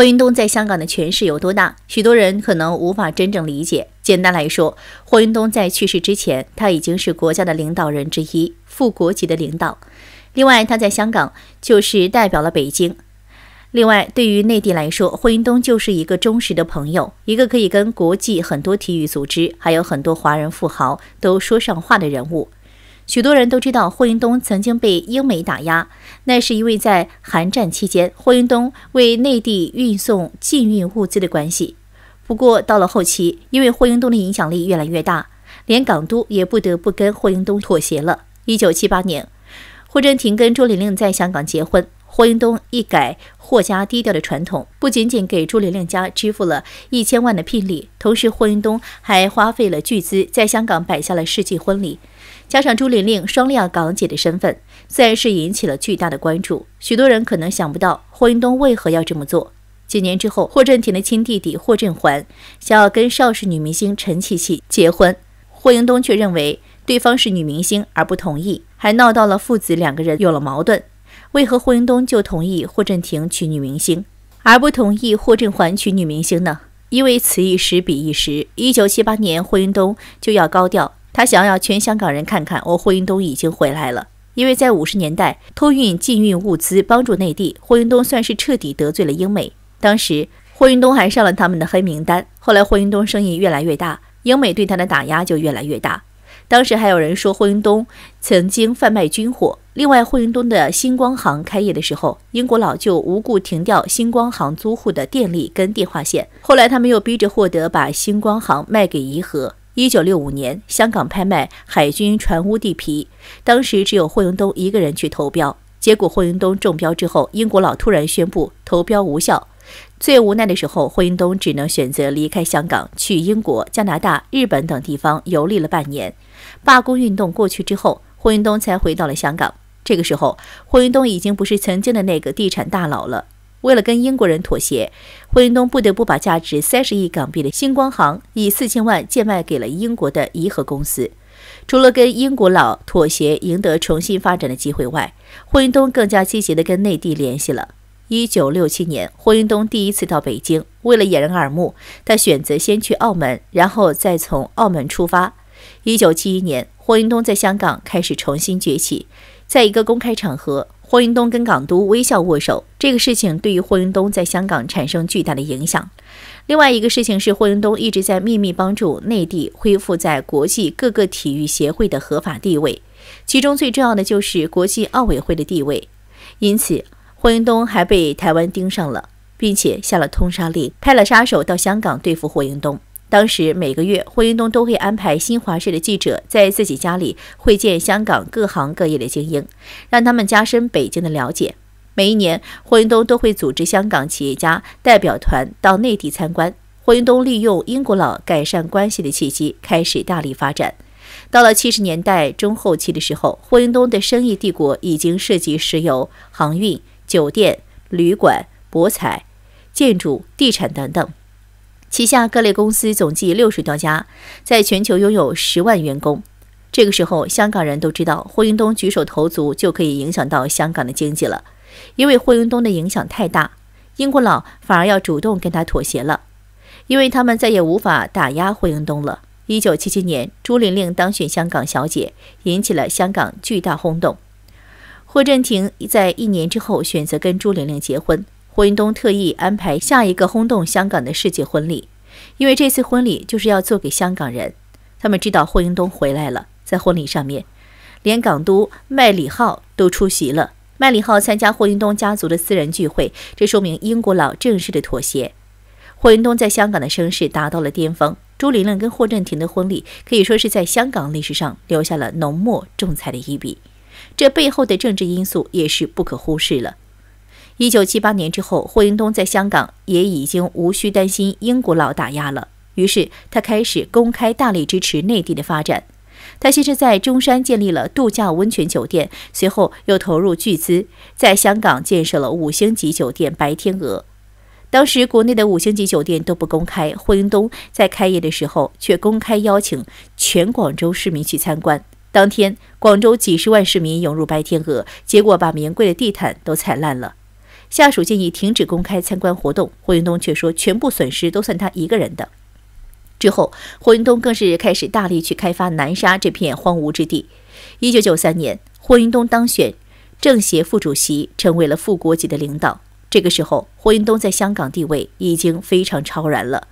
霍云东在香港的权势有多大？许多人可能无法真正理解。简单来说，霍云东在去世之前，他已经是国家的领导人之一，副国级的领导。另外，他在香港就是代表了北京。另外，对于内地来说，霍云东就是一个忠实的朋友，一个可以跟国际很多体育组织，还有很多华人富豪都说上话的人物。许多人都知道霍英东曾经被英美打压，那是因为在韩战期间，霍英东为内地运送禁运物资的关系。不过到了后期，因为霍英东的影响力越来越大，连港都也不得不跟霍英东妥协了。一九七八年，霍震霆跟朱玲玲在香港结婚，霍英东一改霍家低调的传统，不仅仅给朱玲玲家支付了一千万的聘礼，同时霍英东还花费了巨资在香港摆下了世纪婚礼。加上朱玲玲“双料港姐”的身份，自然是引起了巨大的关注。许多人可能想不到霍英东为何要这么做。几年之后，霍震霆的亲弟弟霍震寰想要跟邵氏女明星陈绮绮结婚，霍英东却认为对方是女明星而不同意，还闹到了父子两个人有了矛盾。为何霍英东就同意霍震霆娶女明星，而不同意霍震寰娶女明星呢？因为此一时彼一时。一九七八年，霍英东就要高调。他想要全香港人看看，我霍英东已经回来了。因为在五十年代偷运禁运物资帮助内地，霍英东算是彻底得罪了英美。当时霍英东还上了他们的黑名单。后来霍英东生意越来越大，英美对他的打压就越来越大。当时还有人说霍英东曾经贩卖军火。另外，霍英东的星光行开业的时候，英国佬就无故停掉星光行租户的电力跟电话线。后来他们又逼着霍德把星光行卖给怡和。一九六五年，香港拍卖海军船坞地皮，当时只有霍英东一个人去投标。结果霍英东中标之后，英国佬突然宣布投标无效。最无奈的时候，霍英东只能选择离开香港，去英国、加拿大、日本等地方游历了半年。罢工运动过去之后，霍英东才回到了香港。这个时候，霍英东已经不是曾经的那个地产大佬了。为了跟英国人妥协，霍英东不得不把价值三十亿港币的星光行以四千万贱卖给了英国的怡和公司。除了跟英国佬妥协，赢得重新发展的机会外，霍英东更加积极地跟内地联系了。一九六七年，霍英东第一次到北京，为了掩人耳目，他选择先去澳门，然后再从澳门出发。一九七一年，霍英东在香港开始重新崛起，在一个公开场合。霍云东跟港督微笑握手，这个事情对于霍云东在香港产生巨大的影响。另外一个事情是，霍云东一直在秘密帮助内地恢复在国际各个体育协会的合法地位，其中最重要的就是国际奥委会的地位。因此，霍云东还被台湾盯上了，并且下了通杀令，派了杀手到香港对付霍云东。当时每个月，霍英东都会安排新华社的记者在自己家里会见香港各行各业的精英，让他们加深北京的了解。每一年，霍英东都会组织香港企业家代表团到内地参观。霍英东利用英国佬改善关系的契机，开始大力发展。到了七十年代中后期的时候，霍英东的生意帝国已经涉及石油、航运、酒店、旅馆、博彩、建筑、地产等等。旗下各类公司总计六十多家，在全球拥有十万员工。这个时候，香港人都知道霍英东举手投足就可以影响到香港的经济了，因为霍英东的影响太大，英国佬反而要主动跟他妥协了，因为他们再也无法打压霍英东了。一九七七年，朱玲玲当选香港小姐，引起了香港巨大轰动。霍震霆在一年之后选择跟朱玲玲结婚。霍英东特意安排下一个轰动香港的世界婚礼，因为这次婚礼就是要做给香港人。他们知道霍英东回来了，在婚礼上面，连港督麦理浩都出席了。麦理浩参加霍英东家族的私人聚会，这说明英国佬正式的妥协。霍英东在香港的声势达到了巅峰。朱玲玲跟霍震霆的婚礼可以说是在香港历史上留下了浓墨重彩的一笔，这背后的政治因素也是不可忽视了。一九七八年之后，霍英东在香港也已经无需担心英国佬打压了。于是，他开始公开大力支持内地的发展。他先是在中山建立了度假温泉酒店，随后又投入巨资在香港建设了五星级酒店“白天鹅”。当时国内的五星级酒店都不公开，霍英东在开业的时候却公开邀请全广州市民去参观。当天，广州几十万市民涌入“白天鹅”，结果把名贵的地毯都踩烂了。下属建议停止公开参观活动，霍云东却说全部损失都算他一个人的。之后，霍云东更是开始大力去开发南沙这片荒芜之地。一九九三年，霍云东当选政协副主席，成为了副国级的领导。这个时候，霍云东在香港地位已经非常超然了。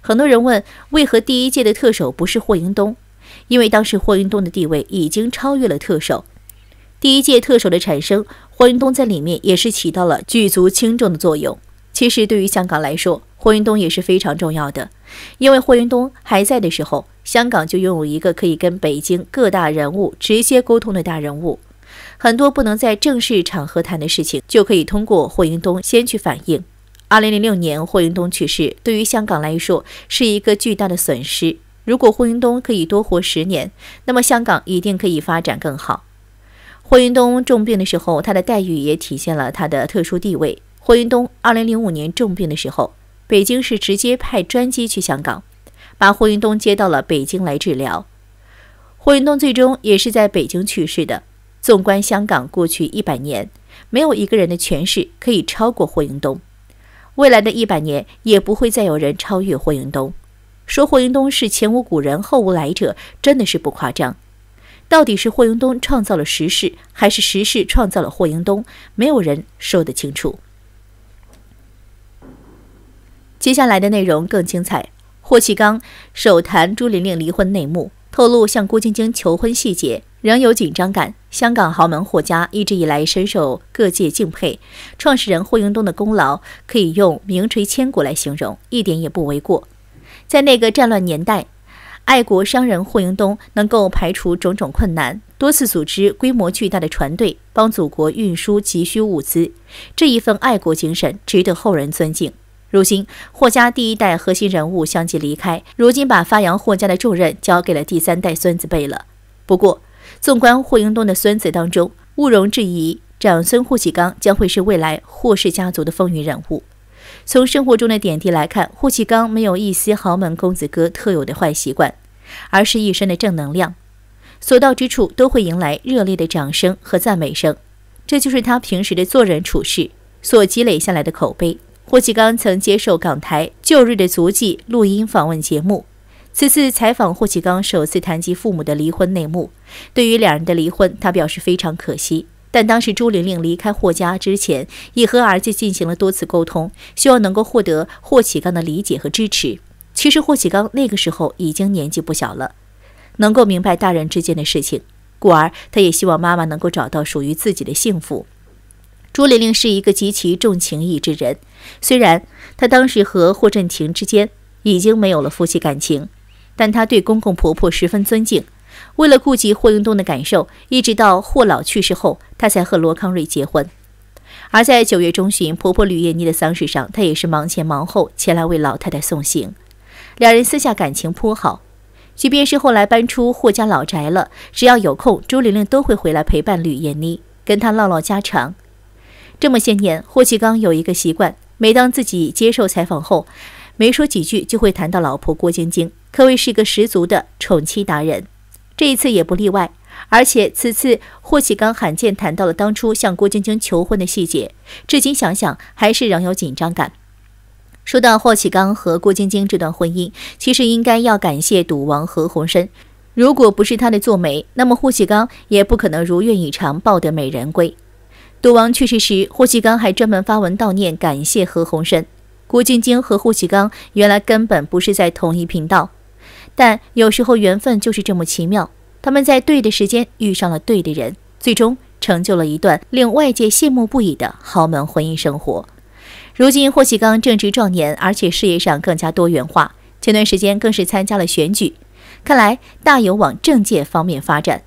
很多人问，为何第一届的特首不是霍云东？因为当时霍云东的地位已经超越了特首。第一届特首的产生，霍云东在里面也是起到了举足轻重的作用。其实对于香港来说，霍云东也是非常重要的，因为霍云东还在的时候，香港就拥有一个可以跟北京各大人物直接沟通的大人物，很多不能在正式场合谈的事情，就可以通过霍云东先去反映。二零零六年霍云东去世，对于香港来说是一个巨大的损失。如果霍云东可以多活十年，那么香港一定可以发展更好。霍云东重病的时候，他的待遇也体现了他的特殊地位。霍云东二零零五年重病的时候，北京是直接派专机去香港，把霍云东接到了北京来治疗。霍云东最终也是在北京去世的。纵观香港过去一百年，没有一个人的权势可以超过霍云东，未来的一百年也不会再有人超越霍云东。说霍云东是前无古人后无来者，真的是不夸张。到底是霍英东创造了时事，还是时事创造了霍英东？没有人说得清楚。接下来的内容更精彩。霍启刚首谈朱玲玲离婚内幕，透露向郭晶晶求婚细节，仍有紧张感。香港豪门霍家一直以来深受各界敬佩，创始人霍英东的功劳可以用名垂千古来形容，一点也不为过。在那个战乱年代。爱国商人霍英东能够排除种种困难，多次组织规模巨大的船队，帮祖国运输急需物资，这一份爱国精神值得后人尊敬。如今，霍家第一代核心人物相继离开，如今把发扬霍家的重任交给了第三代孙子辈了。不过，纵观霍英东的孙子当中，毋容置疑，长孙霍启刚将会是未来霍氏家族的风云人物。从生活中的点滴来看，霍启刚没有一丝豪门公子哥特有的坏习惯，而是一身的正能量，所到之处都会迎来热烈的掌声和赞美声。这就是他平时的做人处事所积累下来的口碑。霍启刚曾接受港台《旧日的足迹》录音访问节目，此次采访霍启刚首次谈及父母的离婚内幕，对于两人的离婚，他表示非常可惜。但当时朱玲玲离开霍家之前，已和儿子进行了多次沟通，希望能够获得霍启刚的理解和支持。其实霍启刚那个时候已经年纪不小了，能够明白大人之间的事情，故而他也希望妈妈能够找到属于自己的幸福。朱玲玲是一个极其重情义之人，虽然她当时和霍震霆之间已经没有了夫妻感情，但她对公公婆婆十分尊敬。为了顾及霍英东的感受，一直到霍老去世后，他才和罗康瑞结婚。而在九月中旬，婆婆吕燕妮的丧事上，他也是忙前忙后前来为老太太送行。两人私下感情颇好，即便是后来搬出霍家老宅了，只要有空，朱玲玲都会回来陪伴吕燕妮，跟她唠唠家常。这么些年，霍启刚有一个习惯，每当自己接受采访后，没说几句就会谈到老婆郭晶晶，可谓是个十足的宠妻达人。这一次也不例外，而且此次霍启刚罕见谈到了当初向郭晶晶求婚的细节，至今想想还是仍有紧张感。说到霍启刚和郭晶晶这段婚姻，其实应该要感谢赌王何鸿燊，如果不是他的做媒，那么霍启刚也不可能如愿以偿抱得美人归。赌王去世时，霍启刚还专门发文悼念，感谢何鸿燊。郭晶晶和霍启刚原来根本不是在同一频道。但有时候缘分就是这么奇妙，他们在对的时间遇上了对的人，最终成就了一段令外界羡慕不已的豪门婚姻生活。如今霍启刚正值壮年，而且事业上更加多元化，前段时间更是参加了选举，看来大有往政界方面发展。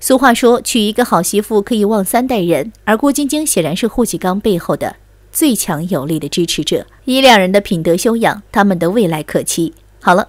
俗话说，娶一个好媳妇可以旺三代人，而郭晶晶显然是霍启刚背后的最强有力的支持者。以两人的品德修养，他们的未来可期。好了。